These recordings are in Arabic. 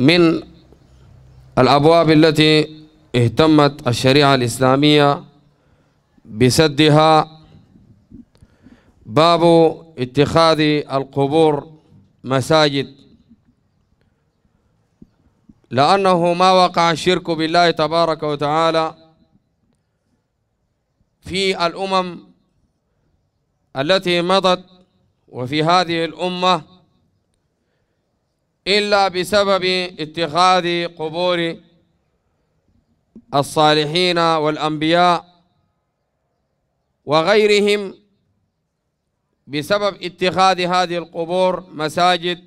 من الأبواب التي اهتمت الشريعة الإسلامية بسدها باب اتخاذ القبور مساجد لأنه ما وقع الشرك بالله تبارك وتعالى في الأمم التي مضت وفي هذه الأمة إلا بسبب اتخاذ قبور الصالحين والأنبياء وغيرهم بسبب اتخاذ هذه القبور مساجد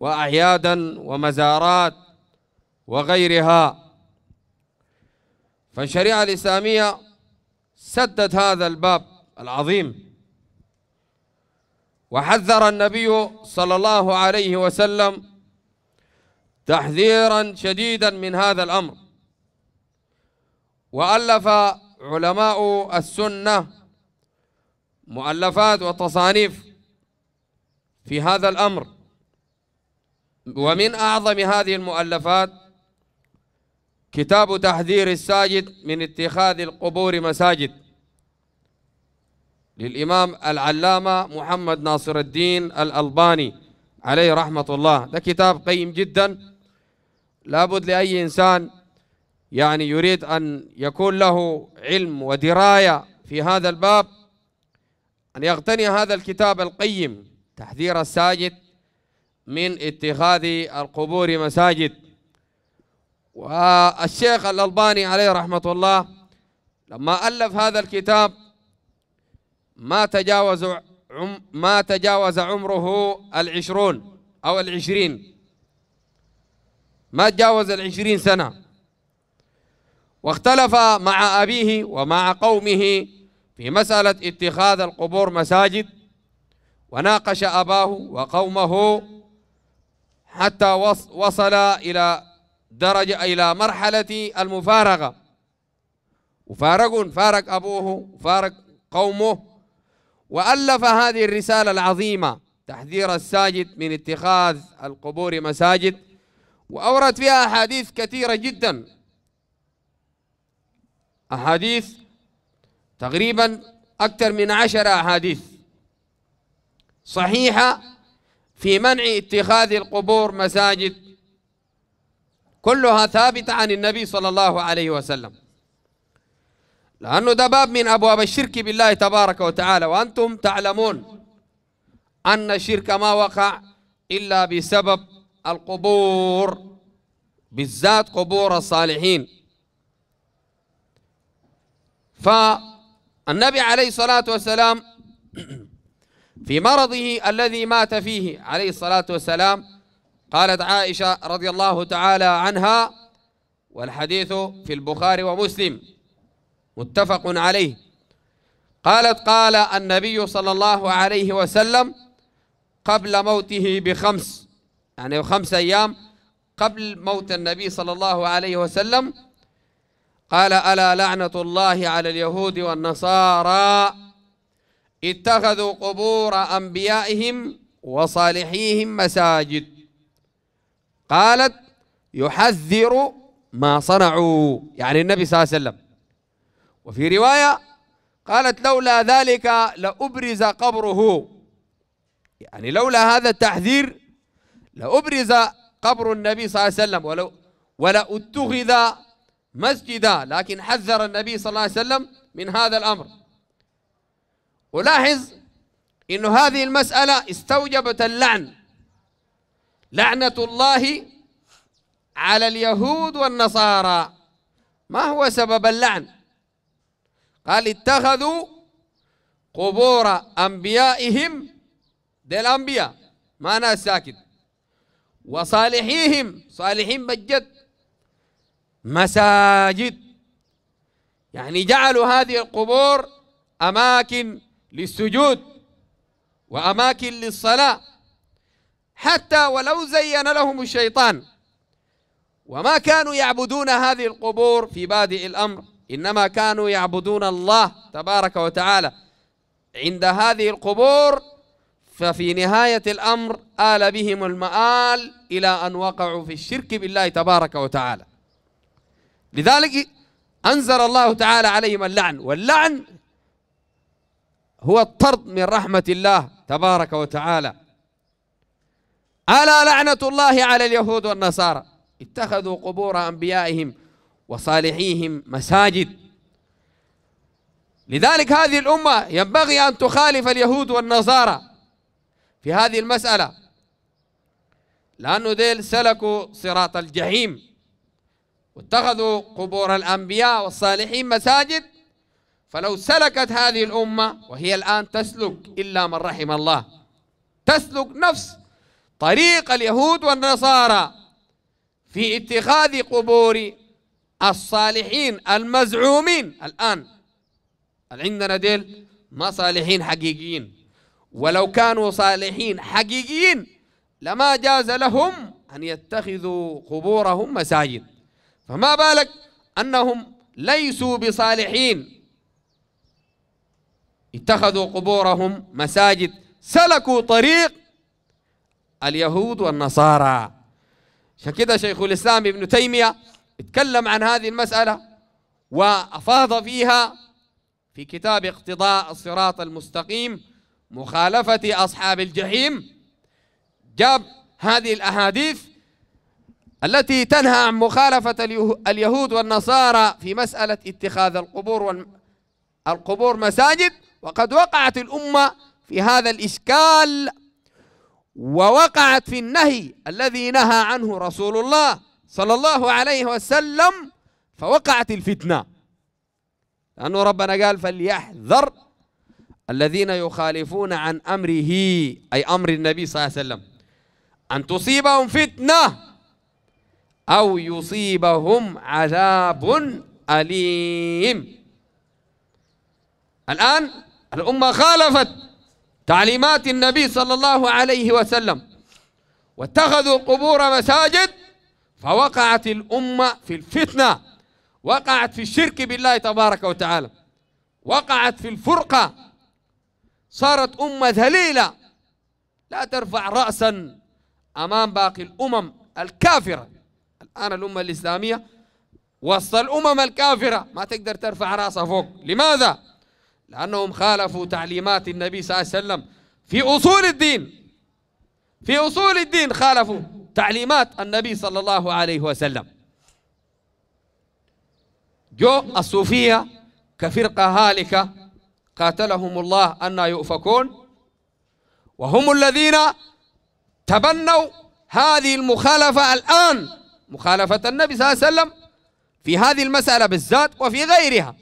وأعيادا ومزارات وغيرها فالشريعة الإسلامية سدت هذا الباب العظيم وحذر النبي صلى الله عليه وسلم تحذيرا شديدا من هذا الأمر وألف علماء السنة مؤلفات وتصانيف في هذا الأمر ومن أعظم هذه المؤلفات كتاب تحذير الساجد من اتخاذ القبور مساجد للإمام العلامة محمد ناصر الدين الألباني عليه رحمة الله ده كتاب قيم جدا لابد لأي إنسان يعني يريد أن يكون له علم ودراية في هذا الباب أن يغتني هذا الكتاب القيم تحذير الساجد من اتخاذ القبور مساجد والشيخ الألباني عليه رحمة الله لما ألف هذا الكتاب ما تجاوز عم ما تجاوز عمره العشرون أو العشرين ما تجاوز العشرين سنة واختلف مع أبيه ومع قومه في مسألة اتخاذ القبور مساجد وناقش أباه وقومه حتى وصل إلى درجة إلى مرحلة المفارقة وفارق فارق أبوه وفارق قومه وألف هذه الرسالة العظيمة تحذير الساجد من اتخاذ القبور مساجد وأورد فيها أحاديث كثيرة جدا أحاديث تقريبا أكثر من عشر أحاديث صحيحة في منع اتخاذ القبور مساجد كلها ثابتة عن النبي صلى الله عليه وسلم لأنه ده باب من أبواب الشرك بالله تبارك وتعالى وأنتم تعلمون أن الشرك ما وقع إلا بسبب القبور بالذات قبور الصالحين فالنبي عليه الصلاة والسلام في مرضه الذي مات فيه عليه الصلاة والسلام قالت عائشة رضي الله تعالى عنها والحديث في البخاري ومسلم متفق عليه قالت قال النبي صلى الله عليه وسلم قبل موته بخمس يعني خمس أيام قبل موت النبي صلى الله عليه وسلم قال ألا لعنة الله على اليهود والنصارى اتخذوا قبور أنبيائهم وصالحيهم مساجد قالت يحذر ما صنعوا يعني النبي صلى الله عليه وسلم وفي رواية قالت لولا ذلك لأبرز قبره يعني لولا هذا التحذير لأبرز قبر النبي صلى الله عليه وسلم ولو ولأتخذ مسجدا لكن حذر النبي صلى الله عليه وسلم من هذا الأمر ولاحظ أن هذه المسألة استوجبت اللعن لعنة الله على اليهود والنصارى ما هو سبب اللعن قال اتخذوا قبور أنبيائهم دي الأنبياء ما أنا ساكت وصالحيهم صالحين بجد مساجد يعني جعلوا هذه القبور أماكن للسجود وأماكن للصلاة حتى ولو زين لهم الشيطان وما كانوا يعبدون هذه القبور في بادئ الأمر إنما كانوا يعبدون الله تبارك وتعالى عند هذه القبور ففي نهاية الأمر آل بهم المآل إلى أن وقعوا في الشرك بالله تبارك وتعالى لذلك أنزل الله تعالى عليهم اللعن واللعن هو الطرد من رحمة الله تبارك وتعالى ألا لعنة الله على اليهود والنصارى اتخذوا قبور أنبيائهم وصالحيهم مساجد لذلك هذه الأمة ينبغي أن تخالف اليهود والنصارى في هذه المسألة لأنه ديل سلكوا صراط الجحيم واتخذوا قبور الأنبياء والصالحين مساجد فلو سلكت هذه الأمة وهي الآن تسلك إلا من رحم الله تسلك نفس طريق اليهود والنصارى في اتخاذ قبور الصالحين المزعومين الآن عندنا ديل ما صالحين حقيقيين ولو كانوا صالحين حقيقيين لما جاز لهم أن يتخذوا قبورهم مساجد فما بالك أنهم ليسوا بصالحين اتخذوا قبورهم مساجد سلكوا طريق اليهود والنصارى عشان كده شيخ الإسلام ابن تيمية اتكلم عن هذه المسألة وأفاض فيها في كتاب اقتضاء الصراط المستقيم مخالفة أصحاب الجحيم جاب هذه الأحاديث التي تنهى عن مخالفة اليهود والنصارى في مسألة اتخاذ القبور والقبور القبور مساجد وقد وقعت الأمة في هذا الإشكال ووقعت في النهي الذي نهى عنه رسول الله صلى الله عليه وسلم فوقعت الفتنة لأنه ربنا قال فليحذر الذين يخالفون عن أمره أي أمر النبي صلى الله عليه وسلم أن تصيبهم فتنة أو يصيبهم عذاب أليم الآن الأمة خالفت تعليمات النبي صلى الله عليه وسلم واتخذوا قبور مساجد فوقعت الأمة في الفتنة وقعت في الشرك بالله تبارك وتعالى وقعت في الفرقة صارت أمة ذليلة لا ترفع رأسا أمام باقي الأمم الكافرة الآن الأمة الإسلامية وسط الأمم الكافرة ما تقدر ترفع رأسها فوق لماذا؟ لأنهم خالفوا تعليمات النبي صلى الله عليه وسلم في أصول الدين في أصول الدين خالفوا تعليمات النبي صلى الله عليه وسلم جو الصوفية كفرقة هالكة قاتلهم الله أن يؤفكون وهم الذين تبنوا هذه المخالفة الآن مخالفة النبي صلى الله عليه وسلم في هذه المسألة بالذات وفي غيرها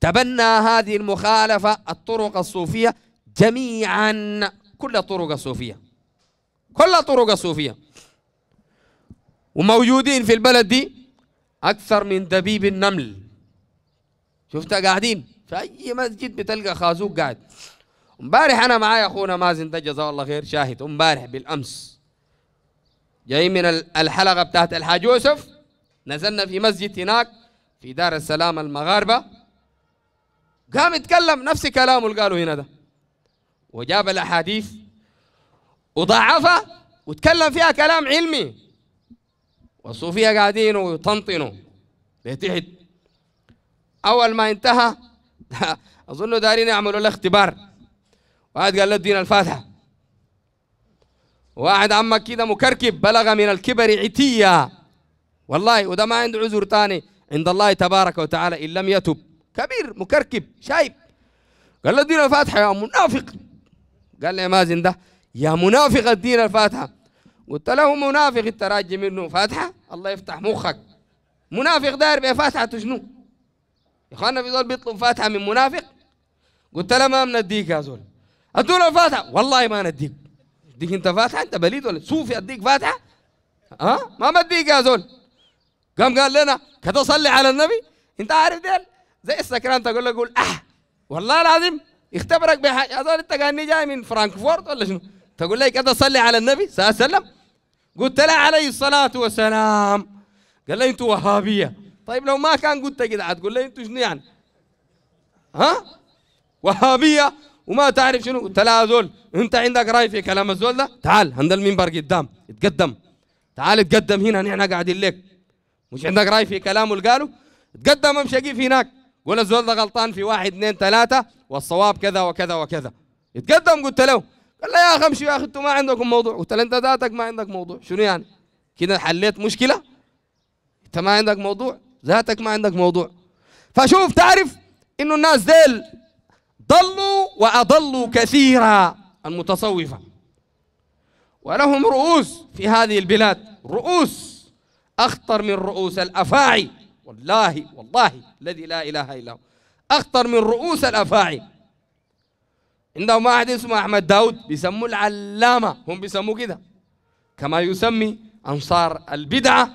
تبنى هذه المخالفة الطرق الصوفية جميعا كل الطرق الصوفية كلها طرق الصوفيه وموجودين في البلد دي أكثر من دبيب النمل شفت قاعدين في أي مسجد بتلقى خازوق قاعد امبارح أنا معايا أخونا مازن ده جزاه الله خير شاهد امبارح بالأمس جاي من الحلقة بتاعت الحاج يوسف نزلنا في مسجد هناك في دار السلام المغاربة قام يتكلم نفس كلامه اللي قاله هنا ده وجاب الأحاديث وضعفها وتكلم فيها كلام علمي والصوفية قاعدين ويطنطنوا لتحت أول ما انتهى أظن دارين يعملوا له اختبار واحد قال له الدين الفاتحة واحد عمك كده مكركب بلغ من الكبر عتية والله وده ما عنده عذر ثاني عند الله تبارك وتعالى إن لم يتب كبير مكركب شايب قال له الدين الفاتحة يا منافق قال لي يا مازن ده يا منافق الدين الفاتحة قلت له منافق انت راجي منه فاتحة الله يفتح مخك منافق داير بفاتحة شنو يا اخوانا في زول بيطلب فاتحة من منافق قلت له ما منديك يا زول ادونا الفاتحة والله ما نديك اديك انت فاتحة انت بليد ولا صوفي اديك فاتحة ها أه؟ ما مديك يا زول قام قال لنا كده صلي على النبي انت عارف ديل زي السكران تقول له قول اح والله العظيم اختبرك بحاجه يا زول انت كاني جاي من فرانكفورت ولا شنو تقول لي كذا صلي على النبي صلى الله عليه وسلم قلت له عليه الصلاة والسلام قال لي انتو وهابية طيب لو ما كان قلت كده تقول لي انتو شنو يعني ها وهابية وما تعرف شنو قلت له زول انت عندك راي في كلام الزول ده تعال عند المنبر قدام اتقدم تعال اتقدم هنا نحن قاعدين لك مش عندك راي في كلامه اللي قاله اتقدم امشي هناك قول الزول ده غلطان في واحد اثنين ثلاثة والصواب كذا وكذا وكذا اتقدم قلت له قال له يا اخي امشي يا اخي انتوا ما عندكم موضوع قلت له انت ذاتك ما عندك موضوع شنو يعني كده حليت مشكله انت ما عندك موضوع ذاتك ما عندك موضوع فشوف تعرف انه الناس ديل ضلوا واضلوا كثيرا المتصوفه ولهم رؤوس في هذه البلاد رؤوس اخطر من رؤوس الافاعي والله والله الذي لا اله الا هو اخطر من رؤوس الافاعي عندهم واحد اسمه أحمد داود بيسموه العلامة هم بيسموه كده كما يسمي أنصار البدعة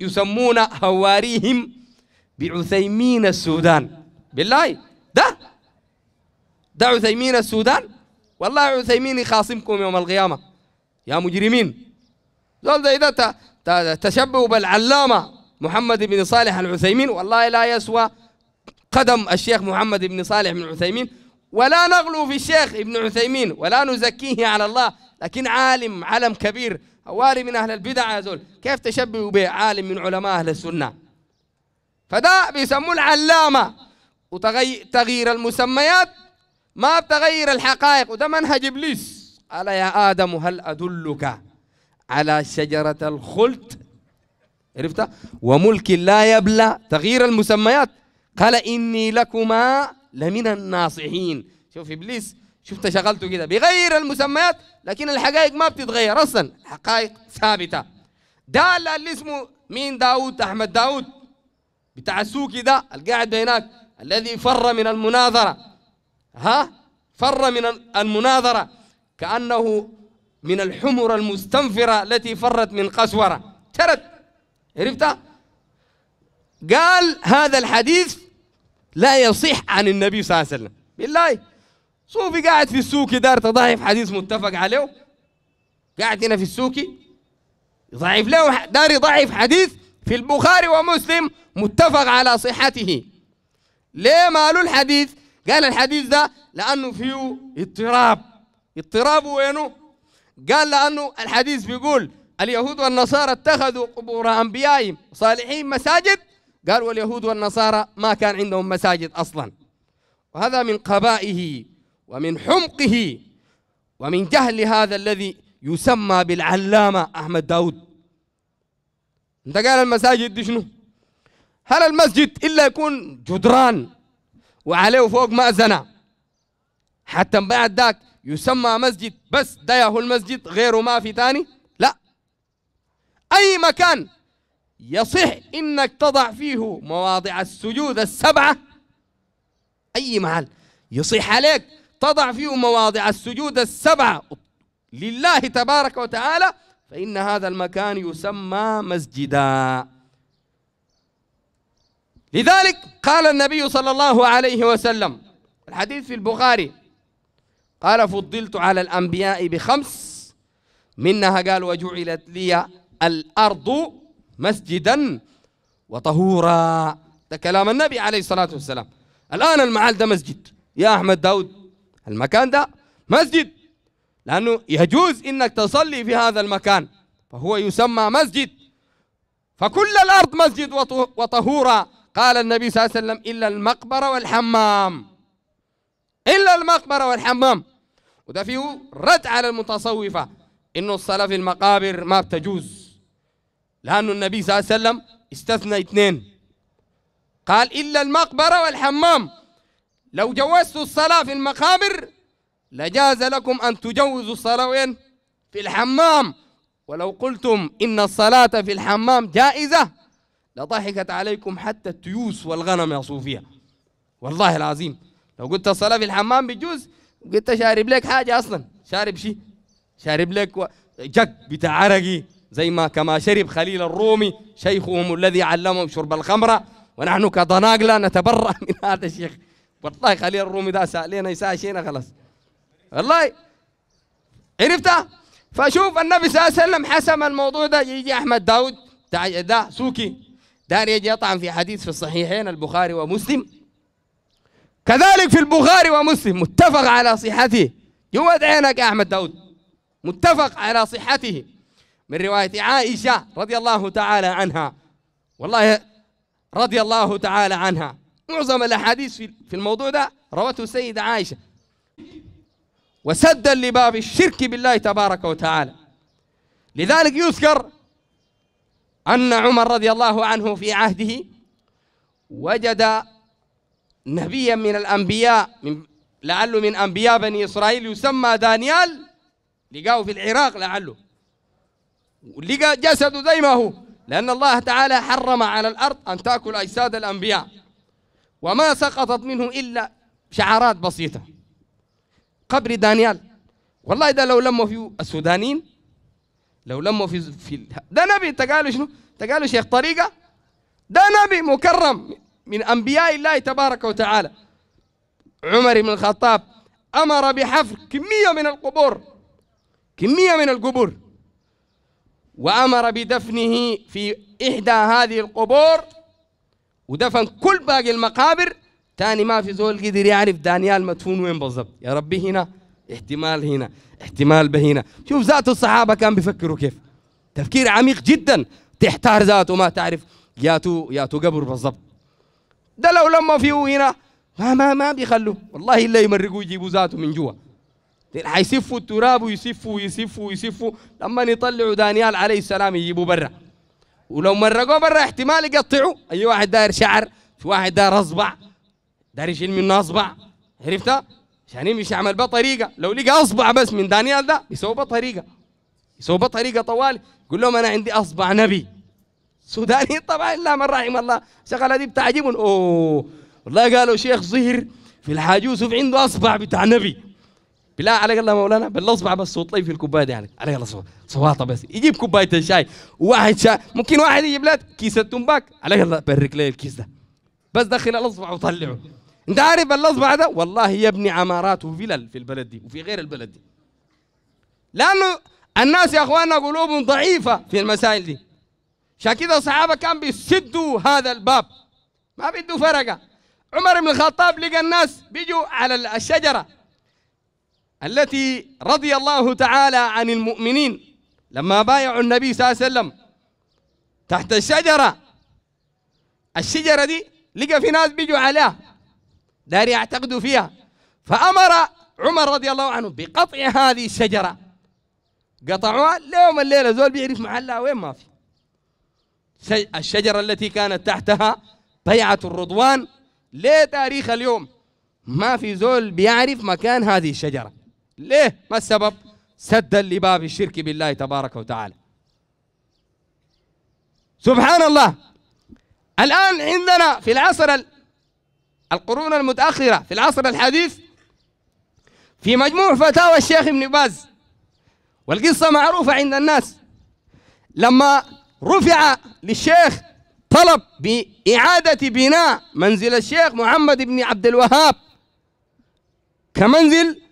يسمون هواريهم بعثيمين السودان بالله ده ده عثيمين السودان والله عثيمين يخاصمكم يوم القيامة يا مجرمين زول ده إذا تشبهوا بالعلامة محمد بن صالح العثيمين والله لا يسوى قدم الشيخ محمد بن صالح بن عثيمين ولا نغلو في الشيخ ابن عثيمين ولا نزكيه على الله لكن عالم علم كبير هواري من أهل البدع يا زول كيف تشبهوا به عالم من علماء أهل السنة فده بيسموه العلامة وتغيير المسميات ما بتغير الحقائق وده منهج إبليس قال يا آدم هل أدلك على شجرة الخلد عرفت وملك لا يبلى تغيير المسميات قال إني لكما لمن الناصحين شوف ابليس شفت شغلته كده بيغير المسميات لكن الحقائق ما بتتغير اصلا الحقائق ثابته ده اللي اسمه مين داود احمد داود بتاع السوكي ده القاعد هناك الذي فر من المناظره ها فر من المناظره كانه من الحمر المستنفره التي فرت من قسوره ترد عرفتها قال هذا الحديث لا يصح عن النبي صلى الله عليه وسلم بالله صوفي قاعد في السوق دار تضعيف حديث متفق عليه قاعد هنا في السوق يضعف له دار يضعف حديث في البخاري ومسلم متفق على صحته ليه مالو الحديث قال الحديث ده لأنه فيه اضطراب اضطراب وينه قال لأنه الحديث بيقول اليهود والنصارى اتخذوا قبور أنبيائهم صالحين مساجد قال واليهود والنصارى ما كان عندهم مساجد أصلا وهذا من قبائه ومن حمقه ومن جهل هذا الذي يسمى بالعلامة أحمد داود انت قال المساجد دي شنو هل المسجد إلا يكون جدران وعليه فوق مأزنة حتى بعد ذاك يسمى مسجد بس ده هو المسجد غيره ما في ثاني لا أي مكان يصح إنك تضع فيه مواضع السجود السبعة أي محل يصح عليك تضع فيه مواضع السجود السبعة لله تبارك وتعالى فإن هذا المكان يسمى مسجدا لذلك قال النبي صلى الله عليه وسلم الحديث في البخاري قال فضلت على الأنبياء بخمس منها قال وجعلت لي الأرض مسجدا وطهورا ده كلام النبي عليه الصلاة والسلام الآن المعال ده مسجد يا أحمد داود المكان ده مسجد لأنه يجوز إنك تصلي في هذا المكان فهو يسمى مسجد فكل الأرض مسجد وطهورا قال النبي صلى الله عليه وسلم إلا المقبرة والحمام إلا المقبرة والحمام وده فيه رد على المتصوفة إنه الصلاة في المقابر ما بتجوز لأن النبي صلى الله عليه وسلم استثنى اثنين قال إلا المقبرة والحمام لو جوزتوا الصلاة في المقابر لجاز لكم أن تجوزوا الصلاة وين؟ في الحمام ولو قلتم إن الصلاة في الحمام جائزة لضحكت عليكم حتى التيوس والغنم يا صوفيا والله العظيم لو قلت الصلاة في الحمام بجوز قلت شارب لك حاجة أصلا شارب شي شارب لك جك بتاع عرقي زي ما كما شرب خليل الرومي شيخهم الذي علمهم شرب الخمرة ونحن كضناقلة نتبرأ من هذا الشيخ والله خليل الرومي ده سألينا يساشينا خلاص والله عرفته فشوف النبي صلى الله عليه وسلم حسم الموضوع ده يجي أحمد داود ده سوكي دار يجي يطعن في حديث في الصحيحين البخاري ومسلم كذلك في البخاري ومسلم متفق على صحته جود عينك يا أحمد داود متفق على صحته من رواية عائشة رضي الله تعالى عنها والله رضي الله تعالى عنها معظم الأحاديث في الموضوع ده روته السيدة عائشة وسدا لباب الشرك بالله تبارك وتعالى لذلك يذكر أن عمر رضي الله عنه في عهده وجد نبيا من الأنبياء من لعله من أنبياء بني إسرائيل يسمى دانيال لقاه في العراق لعله لقى جسده زي ما هو لأن الله تعالى حرم على الأرض أن تأكل أجساد الأنبياء وما سقطت منه إلا شعارات بسيطة قبر دانيال والله ده لو لموا في السودانيين لو لموا في في ده نبي انت قالوا شنو؟ انت قالوا شيخ طريقه ده نبي مكرم من انبياء الله تبارك وتعالى عمر بن الخطاب امر بحفر كميه من القبور كميه من القبور وأمر بدفنه في إحدى هذه القبور ودفن كل باقي المقابر تاني ما في زول قدر يعرف دانيال مدفون وين بالضبط يا ربي هنا احتمال هنا احتمال بهنا شوف ذات الصحابة كان بيفكروا كيف تفكير عميق جدا تحتار ذاته ما تعرف ياتو ياتو قبر بالضبط ده لو لما فيه هنا ما ما ما بيخلوا والله الا يمرقوه يجيبوا ذاته من جوا حيسفوا التراب ويسفوا ويسفوا ويسفوا لما يطلعوا دانيال عليه السلام يجيبوا برا ولو مرقوا برا احتمال يقطعوا اي واحد داير شعر في واحد داير اصبع داير يشيل منه اصبع عرفتها؟ عشان يمشي يعمل بها طريقه لو لقى اصبع بس من دانيال ده يسوي بها طريقه يسوي بها طريقه طوال يقول لهم انا عندي اصبع نبي سوداني طبعا لا من رحم الله شغله دي بتعجبهم اوه والله قالوا شيخ ظهر في الحاج يوسف عنده اصبع بتاع نبي بالله عليك الله مولانا بالله اصبع بس وطلي في الكوبايه دي عليك يعني. عليك الله صواطه بس يجيب كوبايه الشاي واحد شاي ممكن واحد يجيب لك كيس التنباك عليك الله برك لي الكيس ده بس دخل الاصبع وطلعه انت عارف الاصبع ده والله يبني عمارات وفلل في البلد دي وفي غير البلد دي لانه الناس يا اخواننا قلوبهم ضعيفه في المسائل دي عشان كده الصحابه كان بيسدوا هذا الباب ما بده فرقه عمر بن الخطاب لقى الناس بيجوا على الشجره التي رضي الله تعالى عن المؤمنين لما بايعوا النبي صلى الله عليه وسلم تحت الشجرة الشجرة دي لقى في ناس بيجوا عليها دار يعتقدوا فيها فأمر عمر رضي الله عنه بقطع هذه الشجرة قطعوها اليوم الليلة زول بيعرف محلها وين ما في الشجرة التي كانت تحتها بيعة الرضوان لتاريخ اليوم ما في زول بيعرف مكان هذه الشجرة ليه ما السبب سدا لباب الشرك بالله تبارك وتعالى سبحان الله الآن عندنا في العصر القرون المتأخرة في العصر الحديث في مجموع فتاوى الشيخ ابن باز والقصة معروفة عند الناس لما رفع للشيخ طلب بإعادة بناء منزل الشيخ محمد بن عبد الوهاب كمنزل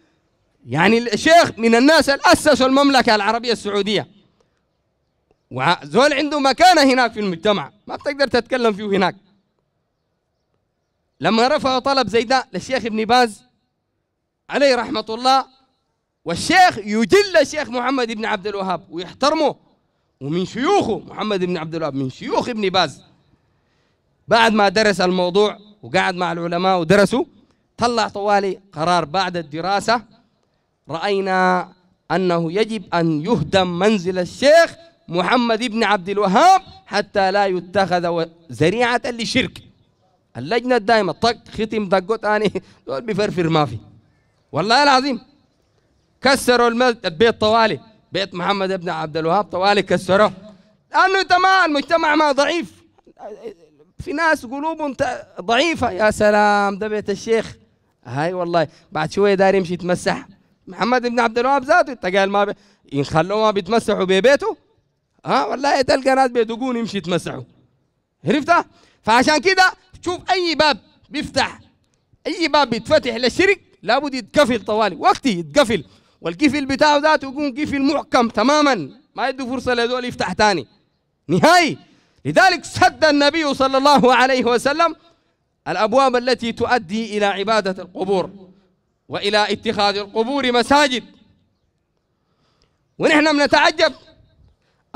يعني الشيخ من الناس اللي اسسوا المملكه العربيه السعوديه وزول عنده مكانه هناك في المجتمع ما بتقدر تتكلم فيه هناك لما رفعوا طلب زي ده للشيخ ابن باز عليه رحمه الله والشيخ يجل الشيخ محمد بن عبد الوهاب ويحترمه ومن شيوخه محمد بن عبد الوهاب من شيوخ ابن باز بعد ما درس الموضوع وقعد مع العلماء ودرسوا طلع طوالي قرار بعد الدراسه رأينا أنه يجب أن يهدم منزل الشيخ محمد بن عبد الوهاب حتى لا يتخذ ذريعة لشرك اللجنة الدائمة طق ختم دقوا اني دول بفرفر ما في والله العظيم كسروا البيت طوالي بيت محمد بن عبد الوهاب طوالي كسروه لأنه تمام المجتمع ما ضعيف في ناس قلوبهم ضعيفة يا سلام ده بيت الشيخ هاي والله بعد شوية داري يمشي يتمسح محمد بن عبد الوهاب ذاته انت قال ما ب... ان خلوه ما بيتمسحوا ببيته ها والله تلقى ناس بيدقون يمشي يتمسحوا عرفتها فعشان كده شوف اي باب بيفتح اي باب بيتفتح للشرك لابد يتقفل طوالي وقتي يتقفل والقفل بتاعه ذاته يكون قفل محكم تماما ما يدوا فرصه لهذول يفتح ثاني نهائي لذلك سد النبي صلى الله عليه وسلم الابواب التي تؤدي الى عباده القبور والى اتخاذ القبور مساجد ونحن بنتعجب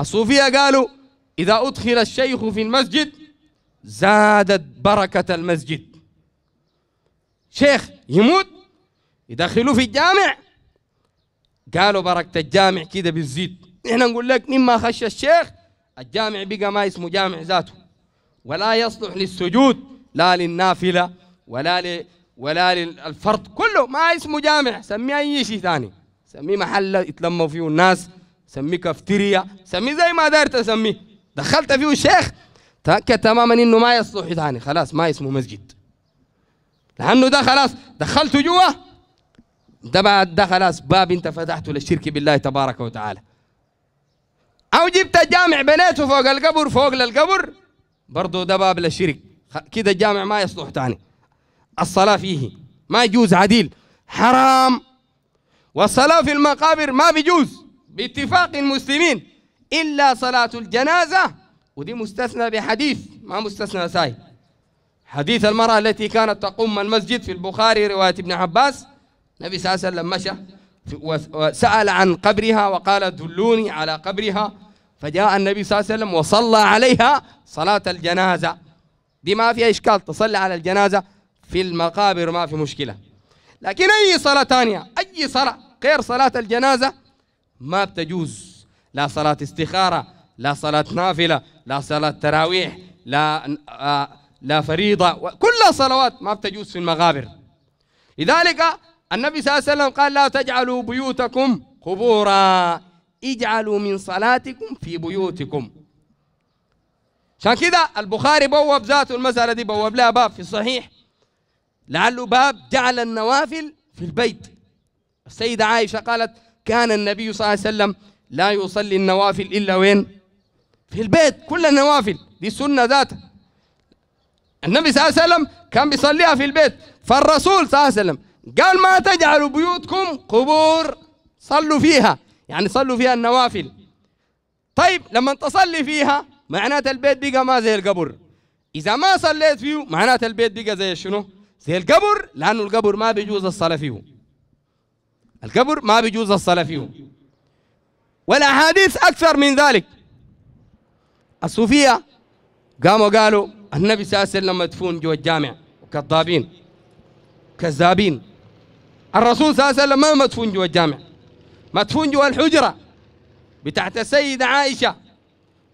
الصوفيه قالوا اذا ادخل الشيخ في المسجد زادت بركه المسجد شيخ يموت يدخلوه في الجامع قالوا بركه الجامع كده بتزيد نحن نقول لك مما خش الشيخ الجامع بقى ما اسمه جامع ذاته ولا يصلح للسجود لا للنافله ولا ولا للفرد كله ما اسمه جامع سميه اي شيء ثاني سميه محل يتلموا فيه الناس سميه كافتيريا سميه زي ما داير تسميه دخلت فيه الشيخ تاكد تماما انه ما يصلح ثاني خلاص ما اسمه مسجد لانه ده خلاص دخلته جوا ده بعد ده خلاص باب انت فتحته للشرك بالله تبارك وتعالى او جبت جامع بنيته فوق القبر فوق للقبر برضه ده باب للشرك كده الجامع ما يصلح ثاني الصلاة فيه ما يجوز عديل حرام والصلاة في المقابر ما بيجوز باتفاق المسلمين إلا صلاة الجنازة ودي مستثنى بحديث ما مستثنى ساي حديث المرأة التي كانت تقوم المسجد في البخاري رواية ابن عباس النبي صلى الله عليه وسلم مشى وسأل عن قبرها وقال دلوني على قبرها فجاء النبي صلى الله عليه وسلم وصلى عليها صلاة الجنازة دي ما فيها إشكال تصلي على الجنازة في المقابر ما في مشكلة لكن أي صلاة تانية أي صلاة غير صلاة الجنازة ما بتجوز لا صلاة استخارة لا صلاة نافلة لا صلاة تراويح لا آه لا فريضة كل صلوات ما بتجوز في المقابر لذلك النبي صلى الله عليه وسلم قال لا تجعلوا بيوتكم قبورا اجعلوا من صلاتكم في بيوتكم عشان كذا البخاري بوب ذاته المسألة دي بوب لها باب في الصحيح لعله باب جعل النوافل في البيت السيدة عائشة قالت كان النبي صلى الله عليه وسلم لا يصلي النوافل إلا وين في البيت كل النوافل دي سنة ذاتها النبي صلى الله عليه وسلم كان بيصليها في البيت فالرسول صلى الله عليه وسلم قال ما تجعلوا بيوتكم قبور صلوا فيها يعني صلوا فيها النوافل طيب لما تصلي فيها معناته البيت بقى ما زي القبر إذا ما صليت فيه معناته البيت بقى زي شنو زي القبر لانه القبر ما بيجوز الصلاه فيه القبر ما بيجوز الصلاه فيه والاحاديث اكثر من ذلك الصوفيه قاموا قالوا النبي صلى الله عليه وسلم مدفون جوا الجامع كذابين كذابين الرسول صلى الله عليه وسلم ما مدفون جوا الجامع مدفون جوا الحجره بتاعت السيده عائشه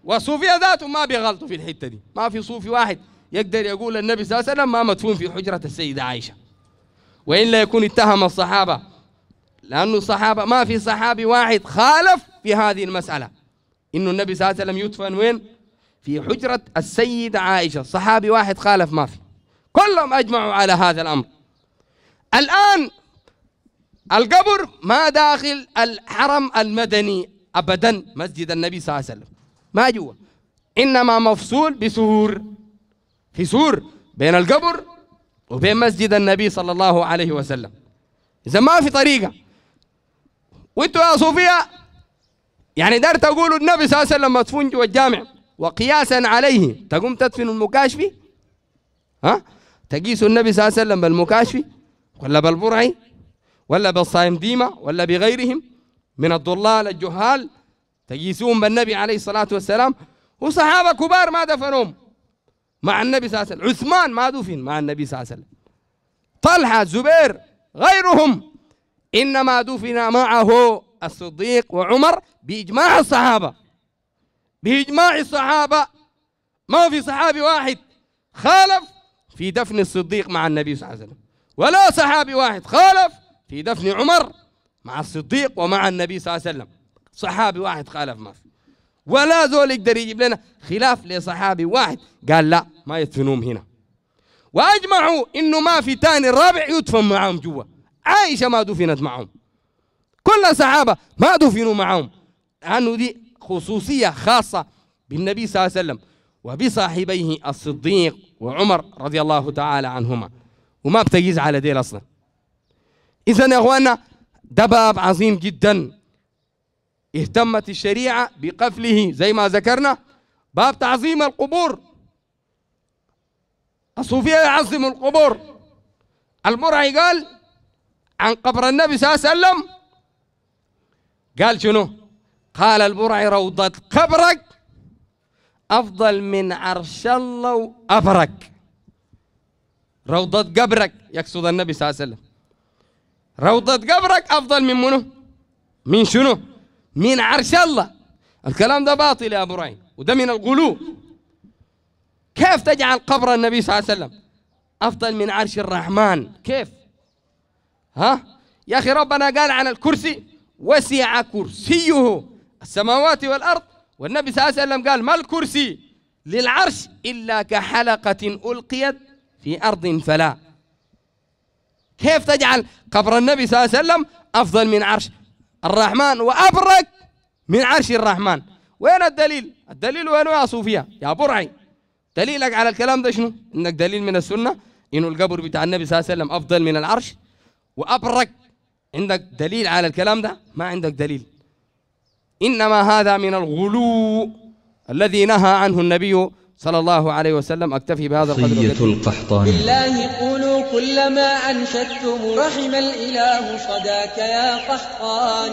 والصوفيه ذاتهم ما بيغلطوا في الحته دي ما في صوفي واحد يقدر يقول النبي صلى الله عليه وسلم ما مدفون في حجرة السيدة عائشة وإلا يكون اتهم الصحابة لأنه الصحابة ما في صحابي واحد خالف في هذه المسألة إنه النبي صلى الله عليه وسلم يدفن وين؟ في حجرة السيدة عائشة صحابي واحد خالف ما في كلهم أجمعوا على هذا الأمر الآن القبر ما داخل الحرم المدني أبدا مسجد النبي صلى الله عليه وسلم ما جوا إنما مفصول بسور في سور بين القبر وبين مسجد النبي صلى الله عليه وسلم إذا ما في طريقة وانتوا يا صوفية يعني دار تقولوا النبي صلى الله عليه وسلم مدفون جوا الجامع وقياسا عليه تقوم تدفن المكاشفي ها تقيسوا النبي صلى الله عليه وسلم بالمكاشفي ولا بالبرعي ولا بالصائم ديمة ولا بغيرهم من الضلال الجهال تقيسون بالنبي عليه الصلاة والسلام وصحابة كبار ما دفنوهم مع النبي صلى الله عليه وسلم عثمان ما دفن مع النبي صلى الله عليه وسلم طلحة زبير غيرهم إنما دفن معه الصديق وعمر بإجماع الصحابة بإجماع الصحابة ما في صحابي واحد خالف في دفن الصديق مع النبي صلى الله عليه وسلم ولا صحابي واحد خالف في دفن عمر مع الصديق ومع النبي صلى الله عليه وسلم صحابي واحد خالف ما في ولا زول يقدر يجيب لنا خلاف لصحابي واحد قال لا ما يدفنوهم هنا واجمعوا انه ما في ثاني رابع يدفن معاهم جوا عائشه ما دفنت معهم كل الصحابه ما دفنوا معهم لانه دي خصوصيه خاصه بالنبي صلى الله عليه وسلم وبصاحبيه الصديق وعمر رضي الله تعالى عنهما وما بتجيز على ديل اصلا اذا يا اخواننا ده باب عظيم جدا اهتمت الشريعة بقفله زي ما ذكرنا باب تعظيم القبور الصوفية يعظم القبور المرعي قال عن قبر النبي صلى الله عليه وسلم قال شنو قال البرعي روضة قبرك أفضل من عرش الله وأبرك روضة قبرك يقصد النبي صلى الله عليه وسلم روضة قبرك أفضل من منو من شنو من عرش الله الكلام ده باطل يا أبو رعين وده من الغلو كيف تجعل قبر النبي صلى الله عليه وسلم أفضل من عرش الرحمن كيف ها يا أخي ربنا قال عن الكرسي وسع كرسيه السماوات والأرض والنبي صلى الله عليه وسلم قال ما الكرسي للعرش إلا كحلقة ألقيت في أرض فلا كيف تجعل قبر النبي صلى الله عليه وسلم أفضل من عرش الرحمن وأبرك من عرش الرحمن وين الدليل الدليل وين يا صوفيا يا برعي دليلك على الكلام ده شنو انك دليل من السنه انه القبر بتاع النبي صلى الله عليه وسلم افضل من العرش وابرك عندك دليل على الكلام ده ما عندك دليل انما هذا من الغلو الذي نهى عنه النبي صلى الله عليه وسلم أكتفي بهذا القدر بالله قولوا كلما أنشدتم رحم الإله صداك يا قحطان